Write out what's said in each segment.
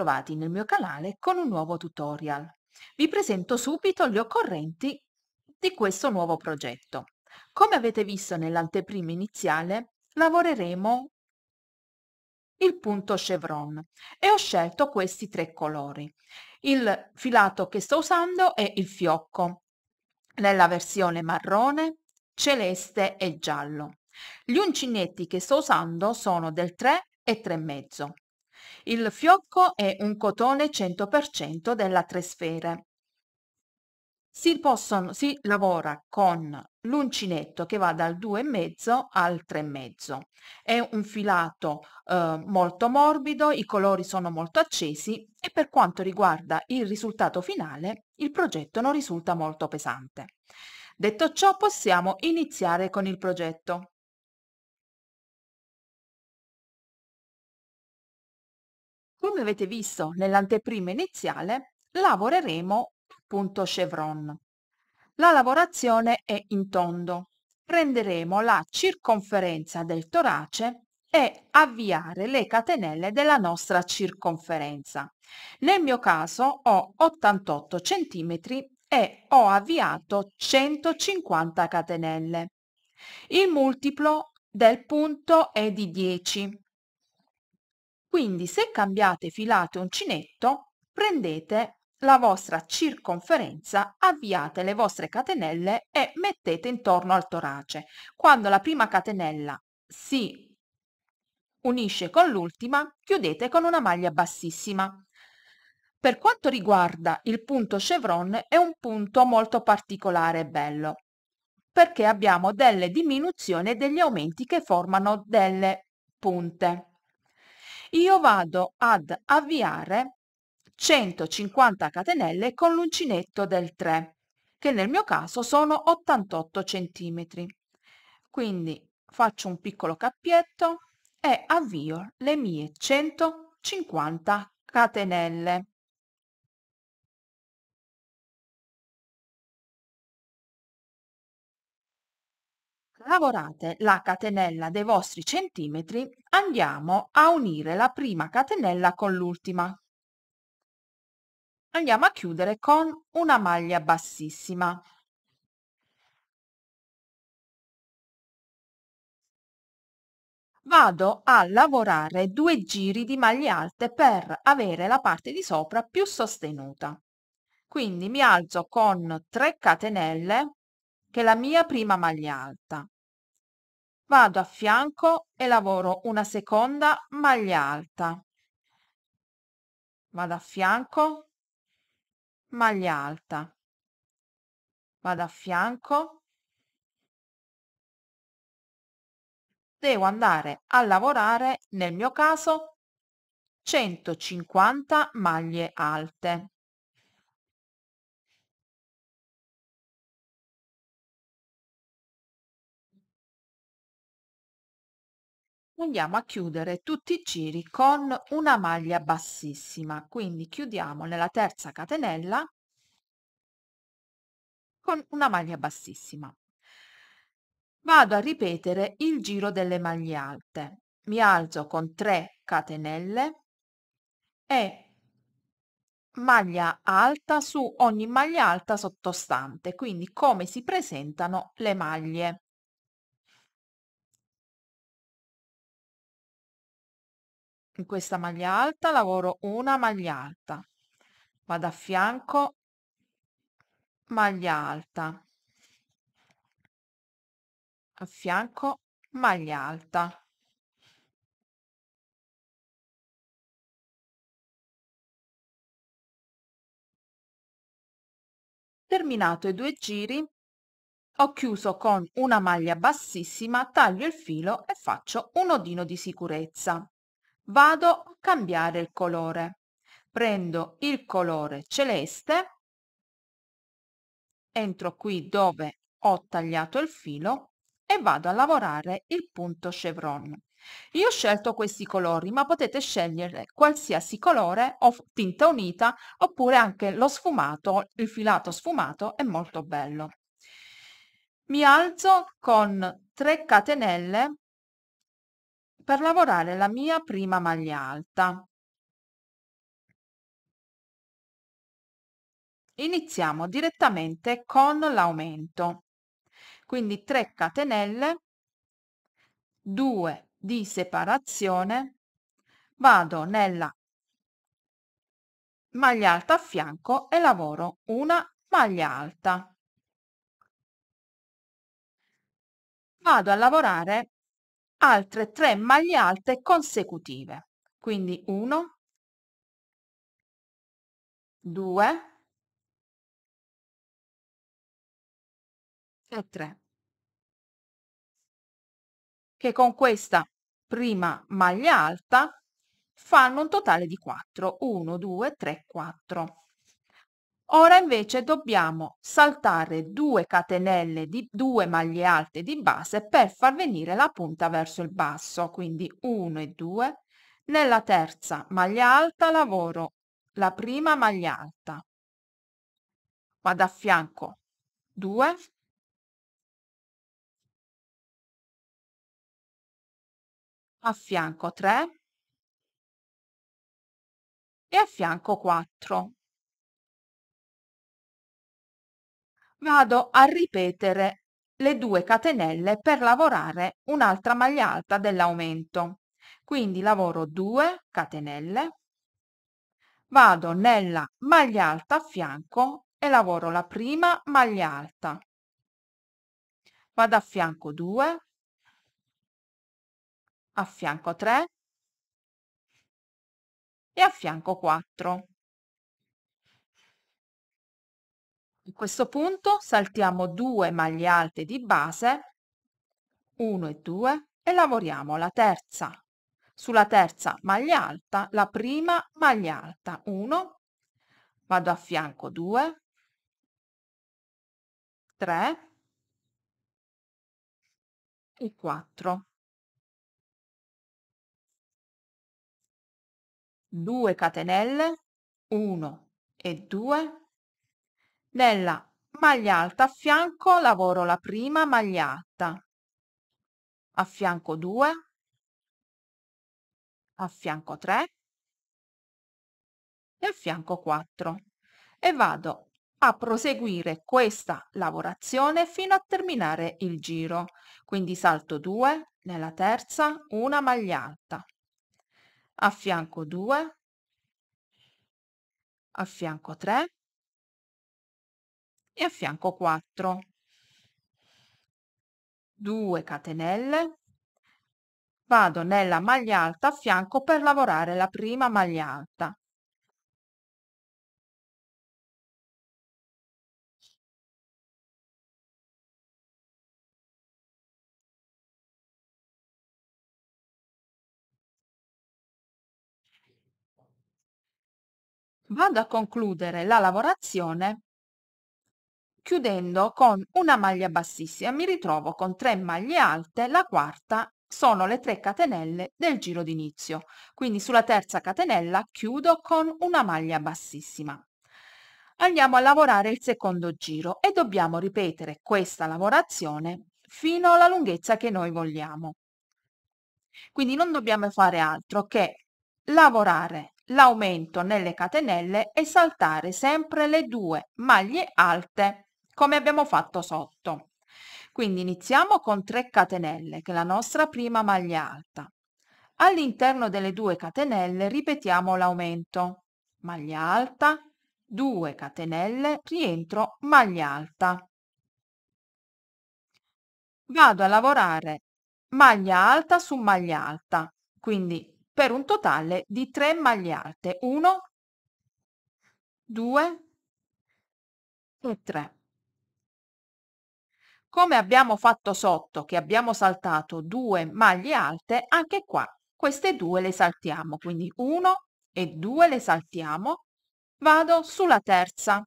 ritrovati nel mio canale con un nuovo tutorial. Vi presento subito gli occorrenti di questo nuovo progetto. Come avete visto nell'anteprima iniziale, lavoreremo il punto chevron e ho scelto questi tre colori. Il filato che sto usando è il fiocco nella versione marrone, celeste e giallo. Gli uncinetti che sto usando sono del 3 e 3,5. Il fiocco è un cotone 100% della Tresfere. Si, possono, si lavora con l'uncinetto che va dal 2,5 al 3,5. È un filato eh, molto morbido, i colori sono molto accesi e per quanto riguarda il risultato finale il progetto non risulta molto pesante. Detto ciò possiamo iniziare con il progetto. Come avete visto nell'anteprima iniziale, lavoreremo punto chevron. La lavorazione è in tondo. Prenderemo la circonferenza del torace e avviare le catenelle della nostra circonferenza. Nel mio caso ho 88 cm e ho avviato 150 catenelle. Il multiplo del punto è di 10 quindi se cambiate filate uncinetto, prendete la vostra circonferenza, avviate le vostre catenelle e mettete intorno al torace. Quando la prima catenella si unisce con l'ultima, chiudete con una maglia bassissima. Per quanto riguarda il punto chevron è un punto molto particolare e bello perché abbiamo delle diminuzioni e degli aumenti che formano delle punte io vado ad avviare 150 catenelle con l'uncinetto del 3, che nel mio caso sono 88 centimetri. Quindi faccio un piccolo cappietto e avvio le mie 150 catenelle. lavorate la catenella dei vostri centimetri andiamo a unire la prima catenella con l'ultima andiamo a chiudere con una maglia bassissima vado a lavorare due giri di maglie alte per avere la parte di sopra più sostenuta. Quindi mi alzo con 3 catenelle, che è la mia prima maglia alta, vado a fianco e lavoro una seconda maglia alta vado a fianco maglia alta vado a fianco devo andare a lavorare nel mio caso 150 maglie alte andiamo a chiudere tutti i giri con una maglia bassissima quindi chiudiamo nella terza catenella con una maglia bassissima vado a ripetere il giro delle maglie alte mi alzo con 3 catenelle e maglia alta su ogni maglia alta sottostante quindi come si presentano le maglie in questa maglia alta lavoro una maglia alta vado a fianco maglia alta a fianco maglia alta terminato i due giri ho chiuso con una maglia bassissima taglio il filo e faccio un nodino di sicurezza vado a cambiare il colore. Prendo il colore celeste, entro qui dove ho tagliato il filo e vado a lavorare il punto chevron. Io ho scelto questi colori, ma potete scegliere qualsiasi colore o tinta unita oppure anche lo sfumato, il filato sfumato è molto bello. Mi alzo con 3 catenelle per lavorare la mia prima maglia alta. Iniziamo direttamente con l'aumento, quindi 3 catenelle, 2 di separazione, vado nella maglia alta a fianco e lavoro una maglia alta. Vado a lavorare altre tre maglie alte consecutive. Quindi 1, 2 e 3. Che con questa prima maglia alta fanno un totale di 4. 1, 2, 3, 4. Ora invece dobbiamo saltare due catenelle di due maglie alte di base per far venire la punta verso il basso, quindi 1 e 2. Nella terza maglia alta lavoro la prima maglia alta, vado a fianco 2, a fianco 3 e a fianco 4 vado a ripetere le due catenelle per lavorare un'altra maglia alta dell'aumento quindi lavoro 2 catenelle vado nella maglia alta a fianco e lavoro la prima maglia alta vado a fianco 2 a fianco 3 e a fianco 4 A questo punto saltiamo due maglie alte di base, 1 e 2, e lavoriamo la terza. Sulla terza maglia alta, la prima maglia alta, 1, vado a fianco 2, 3 e 4. 2 catenelle, 1 e 2, nella maglia alta a fianco lavoro la prima maglia alta a fianco 2 a fianco 3 e a fianco 4 e vado a proseguire questa lavorazione fino a terminare il giro quindi salto 2 nella terza una maglia alta a fianco 2 a fianco 3 e a fianco 4 2 catenelle vado nella maglia alta a fianco per lavorare la prima maglia alta vado a concludere la lavorazione chiudendo con una maglia bassissima mi ritrovo con tre maglie alte la quarta sono le tre catenelle del giro d'inizio quindi sulla terza catenella chiudo con una maglia bassissima andiamo a lavorare il secondo giro e dobbiamo ripetere questa lavorazione fino alla lunghezza che noi vogliamo quindi non dobbiamo fare altro che lavorare l'aumento nelle catenelle e saltare sempre le due maglie alte come abbiamo fatto sotto. Quindi iniziamo con 3 catenelle, che è la nostra prima maglia alta. All'interno delle due catenelle ripetiamo l'aumento. Maglia alta, 2 catenelle, rientro, maglia alta. Vado a lavorare maglia alta su maglia alta, quindi per un totale di 3 maglie alte, 1, 2 e 3. Come abbiamo fatto sotto, che abbiamo saltato due maglie alte, anche qua queste due le saltiamo, quindi 1 e 2 le saltiamo, vado sulla terza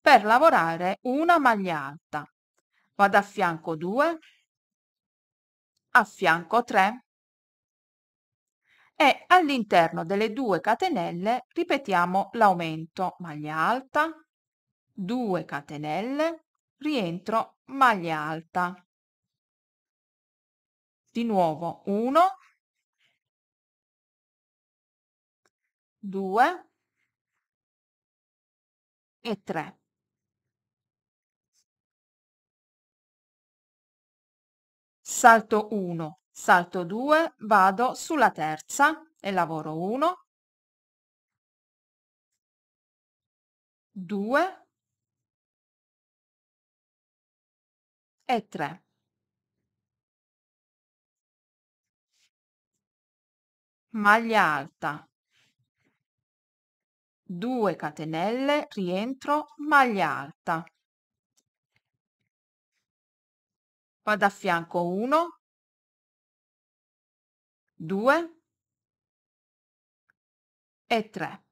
per lavorare una maglia alta, vado a fianco 2, a fianco 3 e all'interno delle due catenelle ripetiamo l'aumento maglia alta, 2 catenelle, rientro maglia alta di nuovo 1 2 e 3 salto 1 salto 2 vado sulla terza e lavoro 1 2 E 3. Maglia alta. 2 catenelle, rientro, maglia alta. Vado a fianco 1, 2 e 3.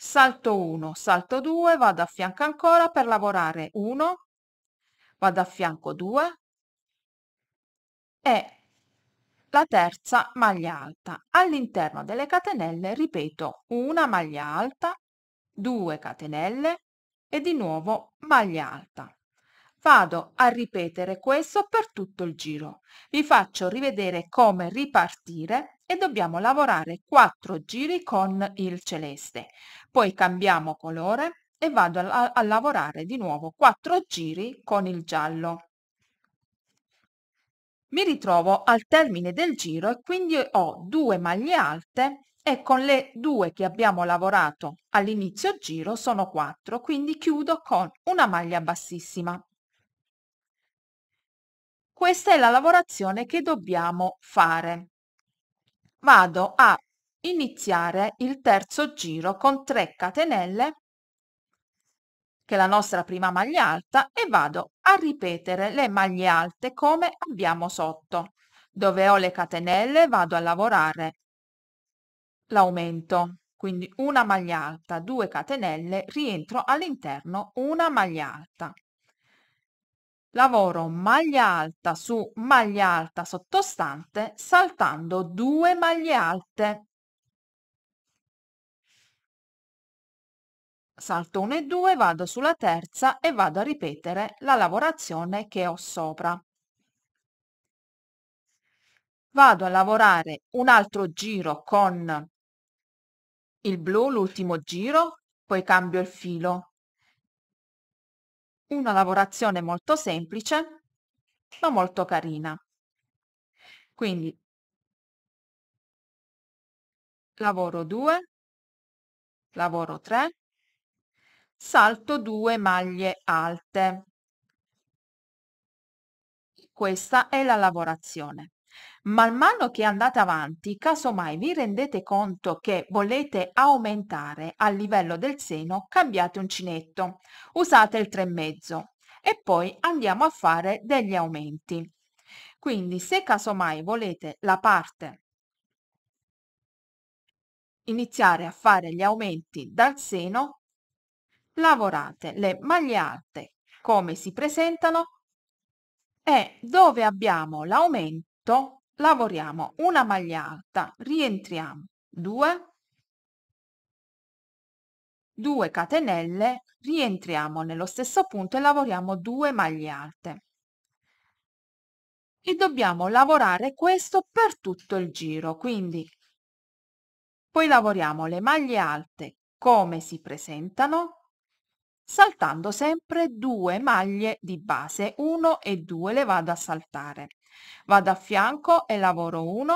salto 1, salto 2, vado a fianco ancora per lavorare 1, vado a fianco 2 e la terza maglia alta. All'interno delle catenelle ripeto una maglia alta, 2 catenelle e di nuovo maglia alta. Vado a ripetere questo per tutto il giro. Vi faccio rivedere come ripartire e dobbiamo lavorare 4 giri con il celeste. Poi cambiamo colore e vado a, a lavorare di nuovo 4 giri con il giallo. Mi ritrovo al termine del giro e quindi ho due maglie alte e con le due che abbiamo lavorato all'inizio giro sono 4, quindi chiudo con una maglia bassissima. Questa è la lavorazione che dobbiamo fare vado a iniziare il terzo giro con 3 catenelle che è la nostra prima maglia alta e vado a ripetere le maglie alte come abbiamo sotto dove ho le catenelle vado a lavorare l'aumento quindi una maglia alta 2 catenelle rientro all'interno una maglia alta lavoro maglia alta su maglia alta sottostante saltando due maglie alte salto 1 e 2 vado sulla terza e vado a ripetere la lavorazione che ho sopra vado a lavorare un altro giro con il blu l'ultimo giro poi cambio il filo una lavorazione molto semplice ma molto carina. Quindi lavoro 2, lavoro 3, salto 2 maglie alte. Questa è la lavorazione. Man mano che andate avanti, casomai vi rendete conto che volete aumentare a livello del seno, cambiate uncinetto, usate il 3,5 e poi andiamo a fare degli aumenti. Quindi se casomai volete la parte iniziare a fare gli aumenti dal seno, lavorate le maglie alte come si presentano e dove abbiamo l'aumento 8 lavoriamo una maglia alta rientriamo 2 2 catenelle rientriamo nello stesso punto e lavoriamo 2 maglie alte e dobbiamo lavorare questo per tutto il giro quindi poi lavoriamo le maglie alte come si presentano saltando sempre due maglie di base 1 e 2 le vado a saltare vado a fianco e lavoro 1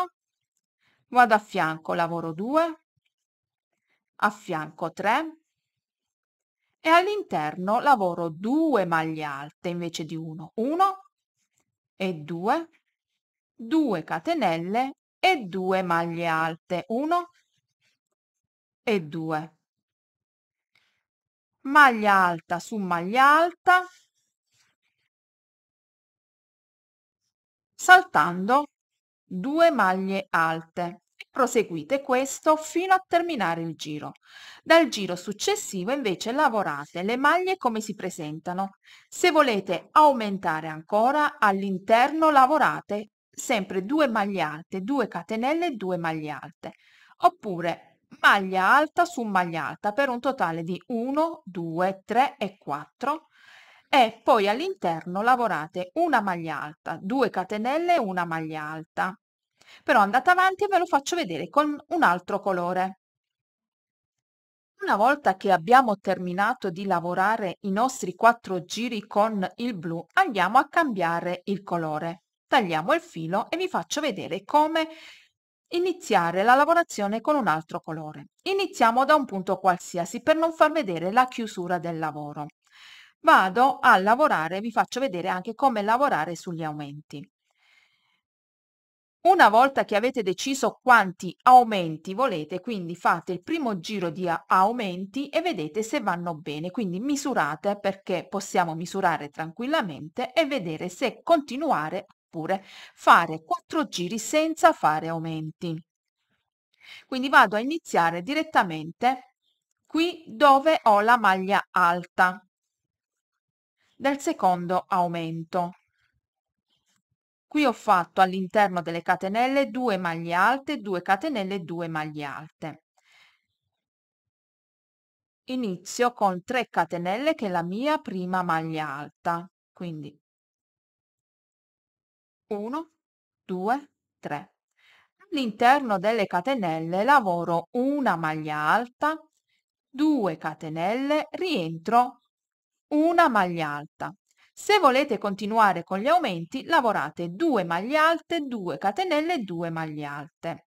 vado a fianco lavoro 2 a fianco 3 e all'interno lavoro 2 maglie alte invece di 1 1 e 2 2 catenelle e 2 maglie alte 1 e 2 maglia alta su maglia alta saltando due maglie alte proseguite questo fino a terminare il giro. Dal giro successivo invece lavorate le maglie come si presentano. Se volete aumentare ancora all'interno lavorate sempre due maglie alte, 2 catenelle, 2 maglie alte. Oppure maglia alta su maglia alta per un totale di 1, 2, 3 e 4 e poi all'interno lavorate una maglia alta, 2 catenelle e una maglia alta. Però andate avanti e ve lo faccio vedere con un altro colore. Una volta che abbiamo terminato di lavorare i nostri quattro giri con il blu, andiamo a cambiare il colore. Tagliamo il filo e vi faccio vedere come iniziare la lavorazione con un altro colore. Iniziamo da un punto qualsiasi per non far vedere la chiusura del lavoro vado a lavorare, vi faccio vedere anche come lavorare sugli aumenti. Una volta che avete deciso quanti aumenti volete, quindi fate il primo giro di aumenti e vedete se vanno bene, quindi misurate perché possiamo misurare tranquillamente e vedere se continuare oppure fare quattro giri senza fare aumenti. Quindi vado a iniziare direttamente qui dove ho la maglia alta del secondo aumento. Qui ho fatto all'interno delle catenelle 2 maglie alte, 2 catenelle, 2 maglie alte. Inizio con 3 catenelle che è la mia prima maglia alta, quindi 1, 2, 3. All'interno delle catenelle lavoro una maglia alta, 2 catenelle, rientro una maglia alta. Se volete continuare con gli aumenti, lavorate 2 maglie alte, 2 catenelle, 2 maglie alte.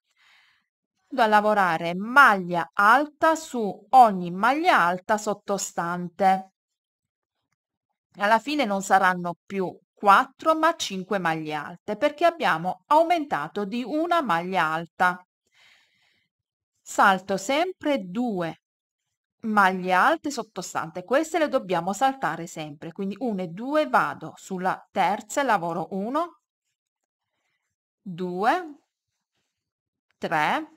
Vado a lavorare maglia alta su ogni maglia alta sottostante. Alla fine non saranno più 4 ma 5 maglie alte perché abbiamo aumentato di una maglia alta. Salto sempre 2 maglie alte sottostante queste le dobbiamo saltare sempre, quindi 1 e 2 vado sulla terza lavoro 1, 2, 3,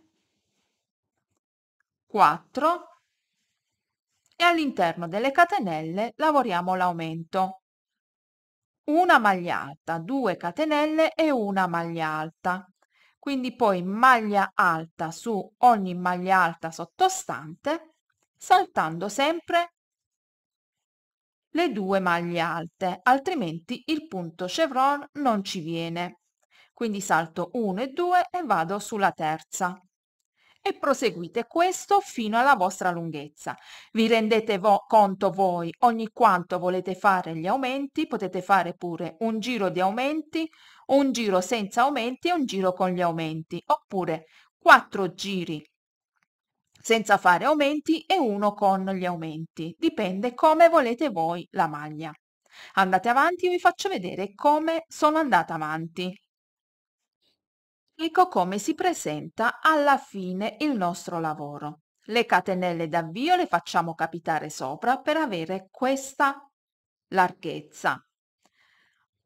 4 e all'interno delle catenelle lavoriamo l'aumento. Una maglia alta, 2 catenelle e una maglia alta. Quindi poi maglia alta su ogni maglia alta sottostante saltando sempre le due maglie alte, altrimenti il punto chevron non ci viene. Quindi salto 1 e 2 e vado sulla terza. E proseguite questo fino alla vostra lunghezza. Vi rendete vo conto voi ogni quanto volete fare gli aumenti, potete fare pure un giro di aumenti, un giro senza aumenti e un giro con gli aumenti, oppure 4 giri senza fare aumenti e uno con gli aumenti. Dipende come volete voi la maglia. Andate avanti, vi faccio vedere come sono andata avanti. Ecco come si presenta alla fine il nostro lavoro. Le catenelle d'avvio le facciamo capitare sopra per avere questa larghezza.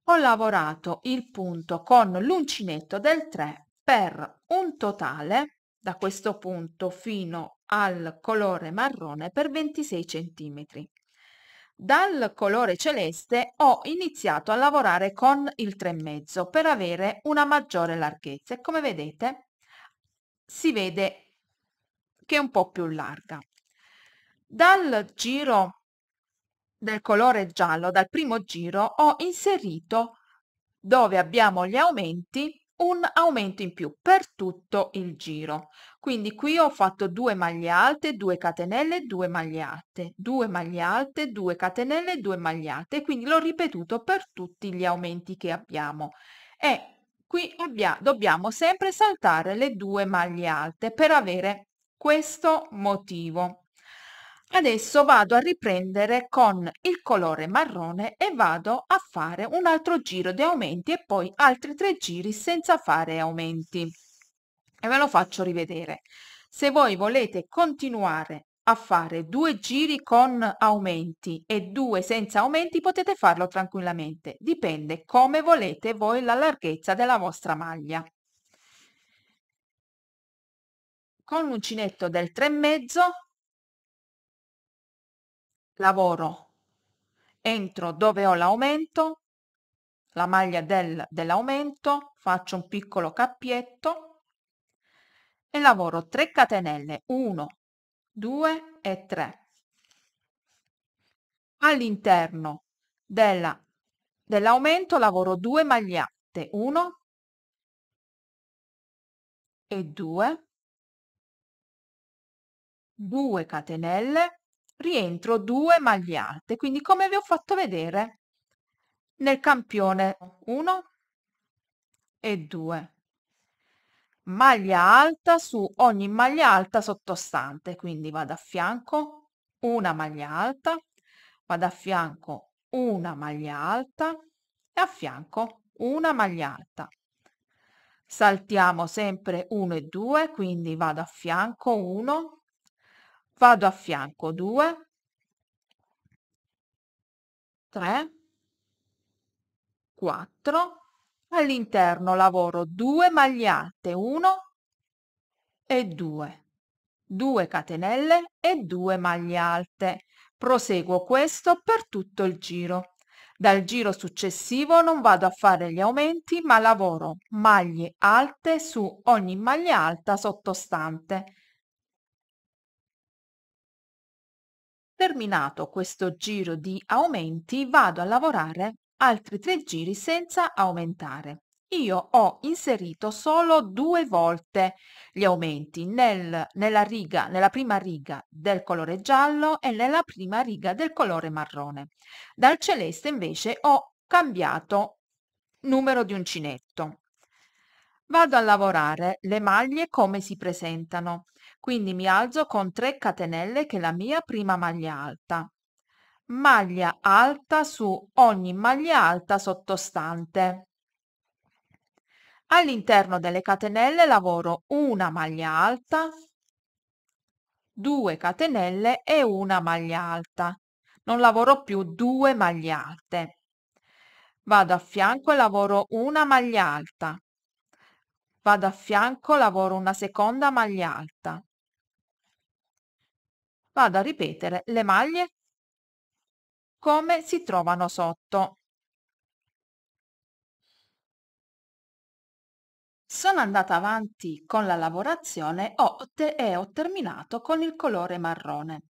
Ho lavorato il punto con l'uncinetto del 3 per un totale da questo punto fino al colore marrone per 26 cm. Dal colore celeste ho iniziato a lavorare con il 3,5 per avere una maggiore larghezza e come vedete si vede che è un po' più larga. Dal giro del colore giallo, dal primo giro, ho inserito dove abbiamo gli aumenti un aumento in più per tutto il giro. Quindi qui ho fatto 2 maglie alte, 2 catenelle, 2 maglie alte, 2 maglie alte, 2 catenelle, 2 maglie alte, quindi l'ho ripetuto per tutti gli aumenti che abbiamo. E qui abbiamo dobbiamo sempre saltare le due maglie alte per avere questo motivo. Adesso vado a riprendere con il colore marrone e vado a fare un altro giro di aumenti e poi altri tre giri senza fare aumenti. E ve lo faccio rivedere. Se voi volete continuare a fare due giri con aumenti e due senza aumenti potete farlo tranquillamente. Dipende come volete voi la larghezza della vostra maglia. Con l'uncinetto del 3,5 lavoro, entro dove ho l'aumento, la maglia del, dell'aumento, faccio un piccolo cappietto e lavoro 3 catenelle, 1, 2 e 3. All'interno della, dell'aumento lavoro 2 magliette, 1 e 2, 2 catenelle, rientro 2 maglie alte quindi come vi ho fatto vedere nel campione 1 e 2 maglia alta su ogni maglia alta sottostante quindi vado a fianco una maglia alta vado a fianco una maglia alta e a fianco una maglia alta saltiamo sempre 1 e 2 quindi vado a fianco 1 vado a fianco 2 3 4 all'interno lavoro 2 maglie alte 1 e 2 2 catenelle e 2 maglie alte proseguo questo per tutto il giro dal giro successivo non vado a fare gli aumenti ma lavoro maglie alte su ogni maglia alta sottostante terminato questo giro di aumenti vado a lavorare altri tre giri senza aumentare. Io ho inserito solo due volte gli aumenti nel, nella, riga, nella prima riga del colore giallo e nella prima riga del colore marrone. Dal celeste invece ho cambiato numero di uncinetto. Vado a lavorare le maglie come si presentano quindi mi alzo con 3 catenelle che è la mia prima maglia alta. Maglia alta su ogni maglia alta sottostante. All'interno delle catenelle lavoro una maglia alta, 2 catenelle e una maglia alta. Non lavoro più due maglie alte. Vado a fianco e lavoro una maglia alta. Vado a fianco, lavoro una seconda maglia alta vado a ripetere le maglie come si trovano sotto. Sono andata avanti con la lavorazione e ho terminato con il colore marrone.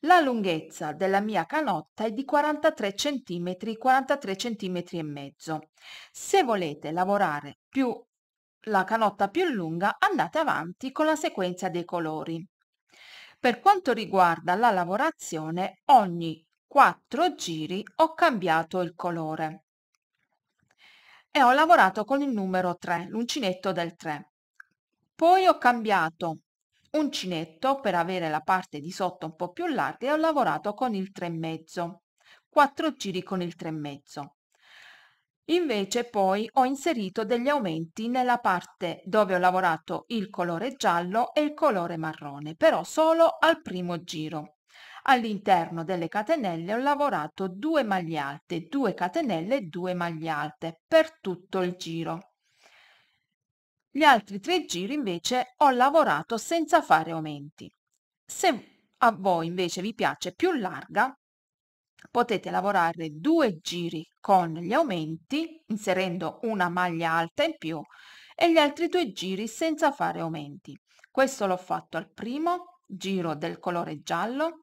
La lunghezza della mia canotta è di 43 cm, 43 cm e mezzo. Se volete lavorare più la canotta più lunga, andate avanti con la sequenza dei colori. Per quanto riguarda la lavorazione, ogni 4 giri ho cambiato il colore e ho lavorato con il numero 3, l'uncinetto del 3. Poi ho cambiato uncinetto per avere la parte di sotto un po' più larga e ho lavorato con il 3,5, 4 giri con il 3,5. Invece poi ho inserito degli aumenti nella parte dove ho lavorato il colore giallo e il colore marrone, però solo al primo giro. All'interno delle catenelle ho lavorato 2 maglie alte, 2 catenelle e 2 maglie alte per tutto il giro. Gli altri tre giri invece ho lavorato senza fare aumenti. Se a voi invece vi piace più larga, potete lavorare due giri con gli aumenti inserendo una maglia alta in più e gli altri due giri senza fare aumenti. Questo l'ho fatto al primo giro del colore giallo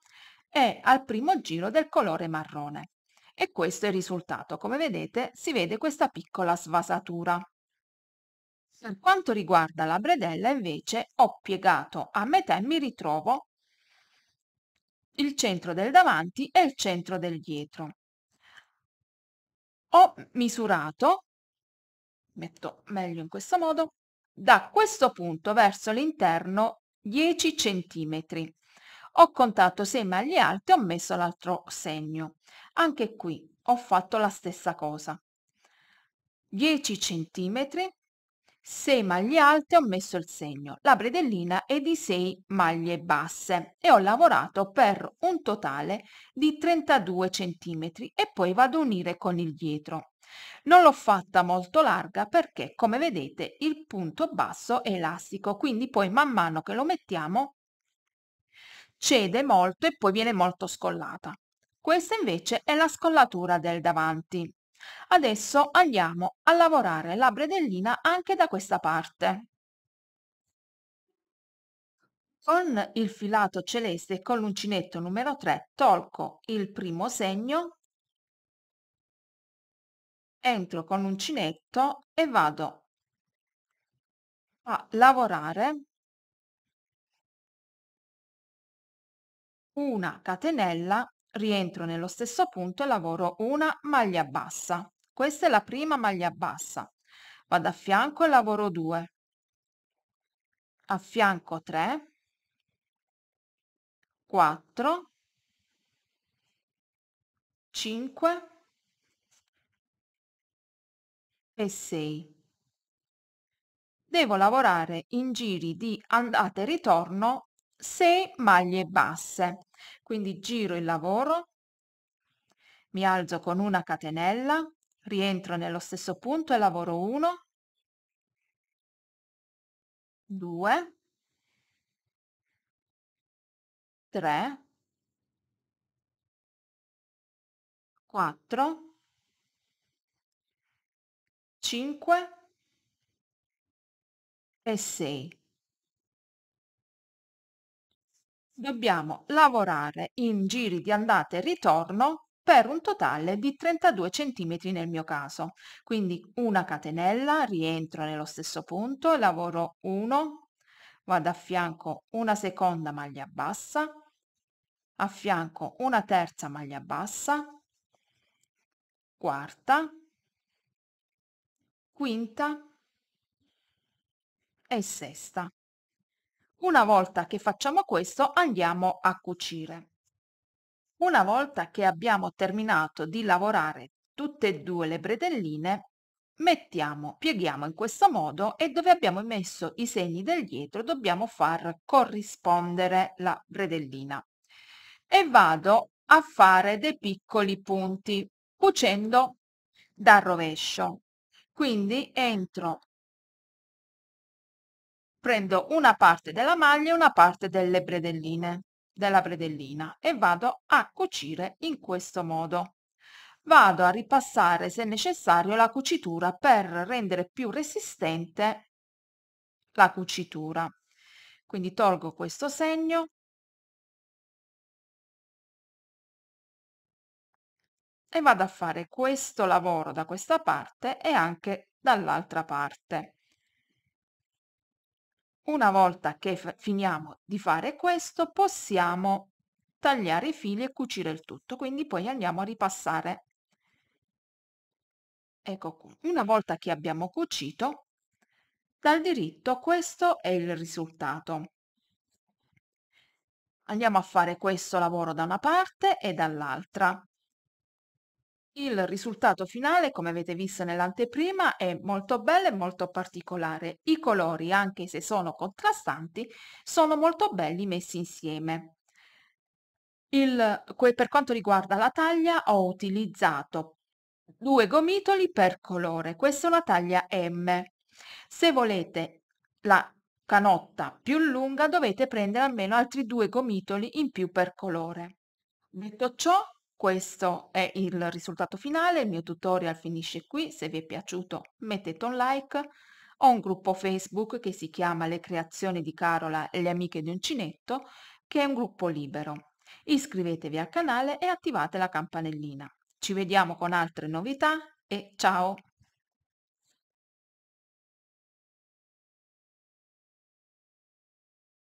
e al primo giro del colore marrone. E questo è il risultato. Come vedete si vede questa piccola svasatura. Per quanto riguarda la bredella invece ho piegato a metà e mi ritrovo il centro del davanti e il centro del dietro. Ho misurato, metto meglio in questo modo, da questo punto verso l'interno 10 centimetri. Ho contato 6 maglie alte, ho messo l'altro segno. Anche qui ho fatto la stessa cosa. 10 centimetri 6 maglie alte ho messo il segno, la predellina è di 6 maglie basse e ho lavorato per un totale di 32 cm e poi vado a unire con il dietro. Non l'ho fatta molto larga perché come vedete il punto basso è elastico, quindi poi man mano che lo mettiamo cede molto e poi viene molto scollata. Questa invece è la scollatura del davanti. Adesso andiamo a lavorare la bredellina anche da questa parte. Con il filato celeste e con l'uncinetto numero 3 tolgo il primo segno, entro con l'uncinetto e vado a lavorare una catenella rientro nello stesso punto e lavoro una maglia bassa. Questa è la prima maglia bassa. Vado a fianco e lavoro 2. A fianco 3. 4. 5 e 6. Devo lavorare in giri di andata e ritorno 6 maglie basse quindi giro il lavoro, mi alzo con una catenella, rientro nello stesso punto e lavoro 1, 2, 3, 4, 5 e 6. dobbiamo lavorare in giri di andata e ritorno per un totale di 32 cm nel mio caso. Quindi una catenella, rientro nello stesso punto, lavoro 1, vado a fianco una seconda maglia bassa, a fianco una terza maglia bassa, quarta, quinta e sesta. Una volta che facciamo questo andiamo a cucire. Una volta che abbiamo terminato di lavorare tutte e due le bretelline, mettiamo, pieghiamo in questo modo e dove abbiamo messo i segni del dietro dobbiamo far corrispondere la bredellina. E vado a fare dei piccoli punti cucendo dal rovescio. Quindi entro prendo una parte della maglia e una parte delle bredelline della bredellina e vado a cucire in questo modo vado a ripassare se necessario la cucitura per rendere più resistente la cucitura quindi tolgo questo segno e vado a fare questo lavoro da questa parte e anche dall'altra parte una volta che finiamo di fare questo possiamo tagliare i fili e cucire il tutto, quindi poi andiamo a ripassare. Ecco qua, una volta che abbiamo cucito, dal diritto questo è il risultato. Andiamo a fare questo lavoro da una parte e dall'altra. Il risultato finale, come avete visto nell'anteprima, è molto bello e molto particolare. I colori, anche se sono contrastanti, sono molto belli messi insieme. Il, per quanto riguarda la taglia, ho utilizzato due gomitoli per colore. Questa è una taglia M. Se volete la canotta più lunga, dovete prendere almeno altri due gomitoli in più per colore. Detto ciò, questo è il risultato finale, il mio tutorial finisce qui, se vi è piaciuto mettete un like, ho un gruppo Facebook che si chiama Le creazioni di Carola e le amiche di Uncinetto, che è un gruppo libero. Iscrivetevi al canale e attivate la campanellina. Ci vediamo con altre novità e ciao!